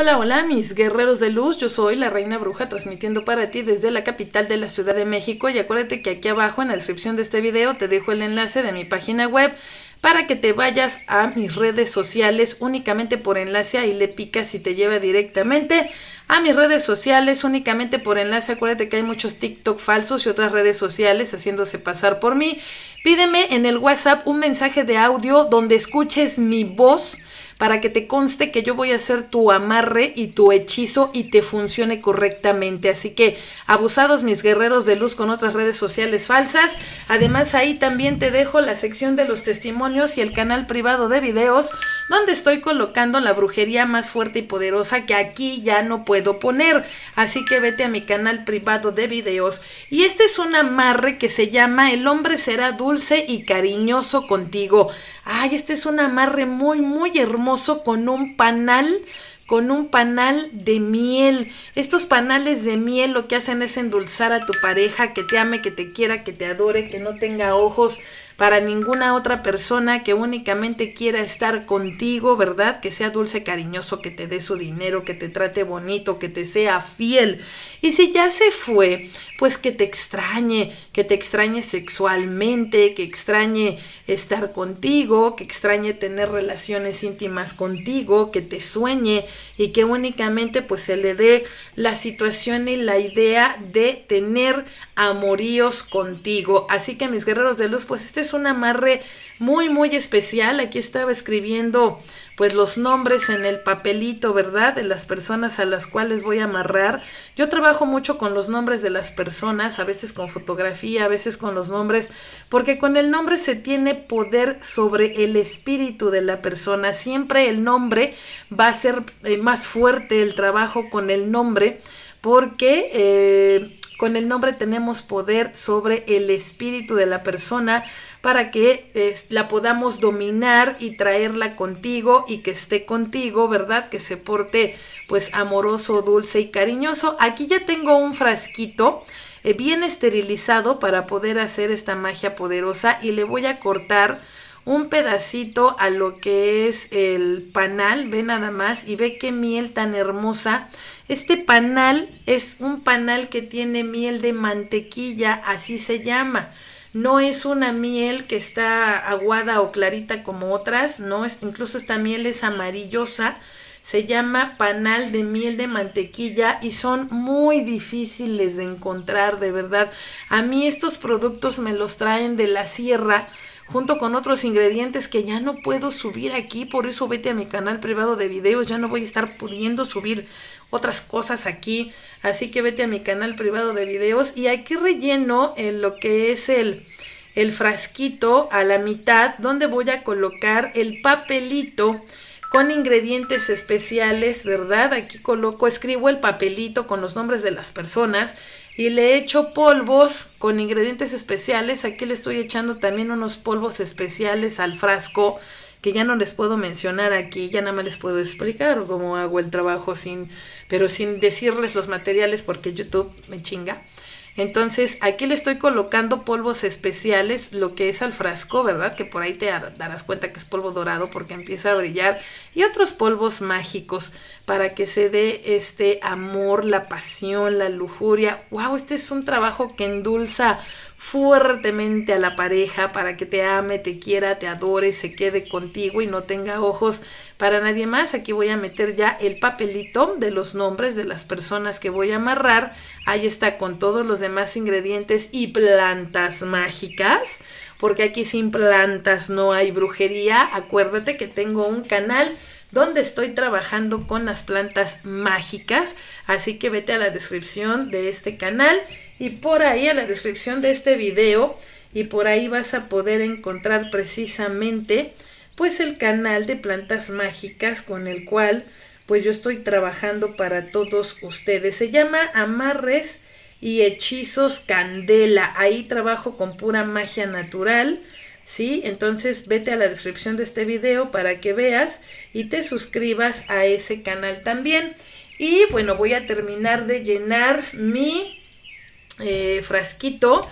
Hola, hola mis guerreros de luz, yo soy la Reina Bruja transmitiendo para ti desde la capital de la Ciudad de México y acuérdate que aquí abajo en la descripción de este video te dejo el enlace de mi página web para que te vayas a mis redes sociales únicamente por enlace, ahí le picas y te lleva directamente a mis redes sociales únicamente por enlace, acuérdate que hay muchos TikTok falsos y otras redes sociales haciéndose pasar por mí, pídeme en el WhatsApp un mensaje de audio donde escuches mi voz, para que te conste que yo voy a hacer tu amarre y tu hechizo y te funcione correctamente. Así que abusados mis guerreros de luz con otras redes sociales falsas. Además ahí también te dejo la sección de los testimonios y el canal privado de videos donde estoy colocando la brujería más fuerte y poderosa que aquí ya no puedo poner. Así que vete a mi canal privado de videos. Y este es un amarre que se llama El hombre será dulce y cariñoso contigo. Ay, este es un amarre muy, muy hermoso con un panal con un panal de miel. Estos panales de miel lo que hacen es endulzar a tu pareja, que te ame, que te quiera, que te adore, que no tenga ojos, para ninguna otra persona que únicamente quiera estar contigo, ¿verdad? Que sea dulce, cariñoso, que te dé su dinero, que te trate bonito, que te sea fiel. Y si ya se fue, pues que te extrañe, que te extrañe sexualmente, que extrañe estar contigo, que extrañe tener relaciones íntimas contigo, que te sueñe y que únicamente pues se le dé la situación y la idea de tener amoríos contigo. Así que mis guerreros de luz, pues este es un amarre muy, muy especial. Aquí estaba escribiendo pues los nombres en el papelito, ¿verdad? De las personas a las cuales voy a amarrar. Yo trabajo mucho con los nombres de las personas, a veces con fotografía, a veces con los nombres, porque con el nombre se tiene poder sobre el espíritu de la persona. Siempre el nombre va a ser eh, más fuerte el trabajo con el nombre porque eh, con el nombre tenemos poder sobre el espíritu de la persona para que la podamos dominar y traerla contigo y que esté contigo, ¿verdad? Que se porte pues amoroso, dulce y cariñoso. Aquí ya tengo un frasquito eh, bien esterilizado para poder hacer esta magia poderosa y le voy a cortar un pedacito a lo que es el panal, ve nada más y ve qué miel tan hermosa. Este panal es un panal que tiene miel de mantequilla, así se llama. No es una miel que está aguada o clarita como otras, no, es, incluso esta miel es amarillosa. Se llama panal de miel de mantequilla y son muy difíciles de encontrar, de verdad. A mí estos productos me los traen de la sierra junto con otros ingredientes que ya no puedo subir aquí, por eso vete a mi canal privado de videos, ya no voy a estar pudiendo subir otras cosas aquí, así que vete a mi canal privado de videos y aquí relleno en eh, lo que es el, el frasquito a la mitad donde voy a colocar el papelito con ingredientes especiales, ¿verdad? Aquí coloco, escribo el papelito con los nombres de las personas y le echo polvos con ingredientes especiales. Aquí le estoy echando también unos polvos especiales al frasco que ya no les puedo mencionar aquí, ya nada más les puedo explicar cómo hago el trabajo sin, pero sin decirles los materiales porque YouTube me chinga. Entonces aquí le estoy colocando polvos especiales, lo que es al frasco, ¿verdad? Que por ahí te darás cuenta que es polvo dorado porque empieza a brillar. Y otros polvos mágicos para que se dé este amor, la pasión, la lujuria. ¡Wow! Este es un trabajo que endulza fuertemente a la pareja para que te ame, te quiera, te adore, se quede contigo y no tenga ojos para nadie más. Aquí voy a meter ya el papelito de los nombres de las personas que voy a amarrar. Ahí está con todos los demás ingredientes y plantas mágicas. Porque aquí sin plantas no hay brujería. Acuérdate que tengo un canal donde estoy trabajando con las plantas mágicas. Así que vete a la descripción de este canal y por ahí a la descripción de este video y por ahí vas a poder encontrar precisamente pues el canal de plantas mágicas con el cual pues yo estoy trabajando para todos ustedes. Se llama Amarres y Hechizos Candela. Ahí trabajo con pura magia natural entonces vete a la descripción de este video para que veas y te suscribas a ese canal también. Y bueno, voy a terminar de llenar mi eh, frasquito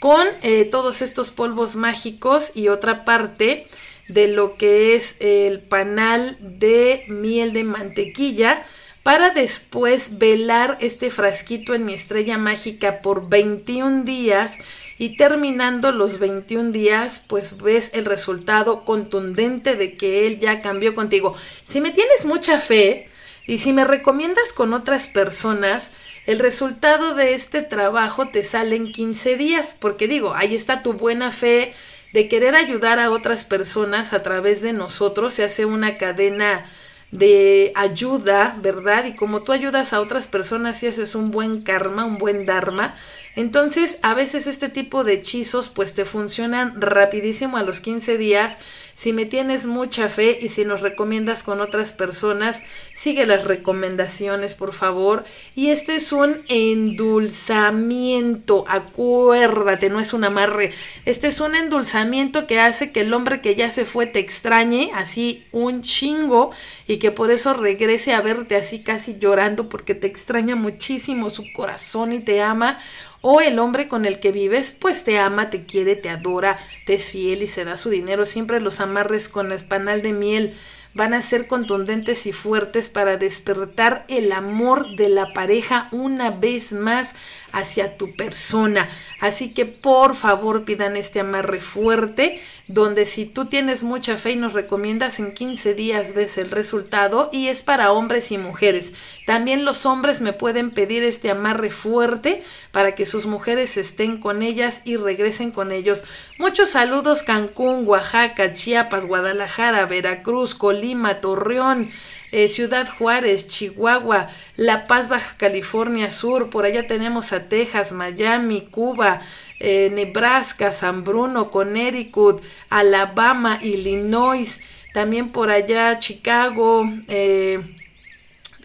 con eh, todos estos polvos mágicos y otra parte de lo que es el panal de miel de mantequilla para después velar este frasquito en mi estrella mágica por 21 días y terminando los 21 días, pues ves el resultado contundente de que él ya cambió contigo. Si me tienes mucha fe y si me recomiendas con otras personas, el resultado de este trabajo te sale en 15 días, porque digo, ahí está tu buena fe de querer ayudar a otras personas a través de nosotros, se hace una cadena de ayuda, ¿verdad? Y como tú ayudas a otras personas y haces un buen karma, un buen dharma, entonces, a veces este tipo de hechizos pues te funcionan rapidísimo a los 15 días. Si me tienes mucha fe y si nos recomiendas con otras personas, sigue las recomendaciones, por favor. Y este es un endulzamiento, acuérdate, no es un amarre. Este es un endulzamiento que hace que el hombre que ya se fue te extrañe, así un chingo, y que por eso regrese a verte así casi llorando porque te extraña muchísimo su corazón y te ama o el hombre con el que vives, pues te ama, te quiere, te adora, te es fiel y se da su dinero. Siempre los amarres con el panal de miel van a ser contundentes y fuertes para despertar el amor de la pareja una vez más hacia tu persona. Así que por favor pidan este amarre fuerte, donde si tú tienes mucha fe y nos recomiendas en 15 días ves el resultado y es para hombres y mujeres. También los hombres me pueden pedir este amarre fuerte para que sus mujeres estén con ellas y regresen con ellos. Muchos saludos Cancún, Oaxaca, Chiapas, Guadalajara, Veracruz, Colima, Torreón. Eh, Ciudad Juárez, Chihuahua, La Paz, Baja California Sur, por allá tenemos a Texas, Miami, Cuba, eh, Nebraska, San Bruno, Connecticut, Alabama, Illinois, también por allá Chicago, eh,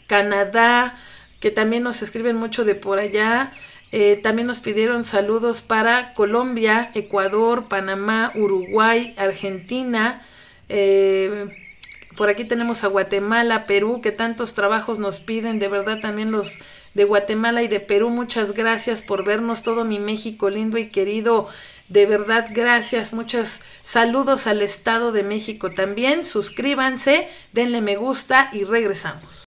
Canadá, que también nos escriben mucho de por allá. también nos pidieron saludos para Colombia, Ecuador, Panamá, Uruguay, Argentina, por aquí tenemos a Guatemala, Perú, que tantos trabajos nos piden. De verdad también los de Guatemala y de Perú, muchas gracias por vernos, todo mi México lindo y querido. De verdad, gracias. Muchos saludos al Estado de México también. Suscríbanse, denle me gusta y regresamos.